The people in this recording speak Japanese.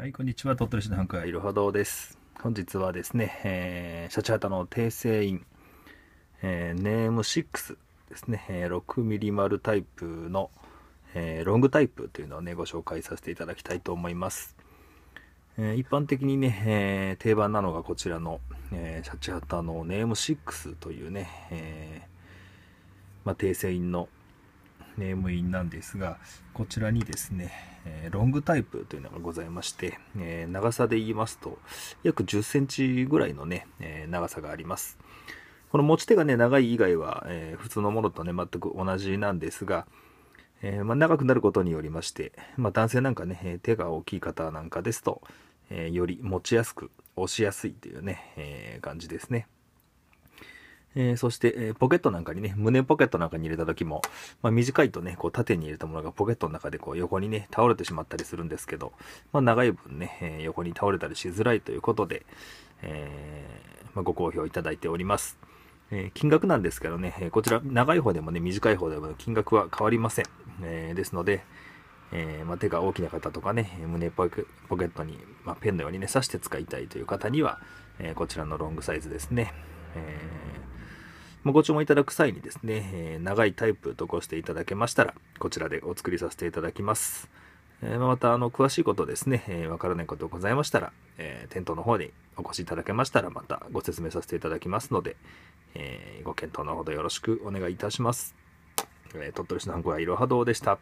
はい、こんにちは。鳥取市の繁華いろは堂です。本日はですね、えー、シャチハタの訂正員、えー、ネーム6ですね、えー、6ミリ丸タイプの、えー、ロングタイプというのをね、ご紹介させていただきたいと思います。えー、一般的にね、えー、定番なのがこちらの、えー、シャチハタのネーム6というね、えーまあ、訂正員の、ネームインなんですが、こちらにですね、えロングタイプというのがございまして、え長さで言いますと、約10センチぐらいのね、え長さがあります。この持ち手がね、長い以外は、え普通のものとね、全く同じなんですが、えま長くなることによりまして、ま男性なんかね、手が大きい方なんかですと、えより持ちやすく、押しやすいというね、え感じですね。えー、そして、えー、ポケットなんかにね、胸ポケットなんかに入れた時も、まあ、短いとね、こう縦に入れたものがポケットの中でこう横にね、倒れてしまったりするんですけど、まあ、長い分ね、えー、横に倒れたりしづらいということで、えまあ、ご好評いただいております。え金額なんですけどね、えこちら長い方でもね、短い方でも金額は変わりません。えですので、えま手が大きな方とかね、胸ポケットに、まペンのようにね、刺して使いたいという方には、えこちらのロングサイズですね。えー、まあ、ご注文いただく際にですね、えー、長いタイプとごしていただけましたら、こちらでお作りさせていただきます。えー、また、あの、詳しいことですね、えー、わからないことございましたら、えー、店頭の方にお越しいただけましたら、またご説明させていただきますので、えご検討のほどよろしくお願いいたします。え鳥取市のハンコはいろは堂でした。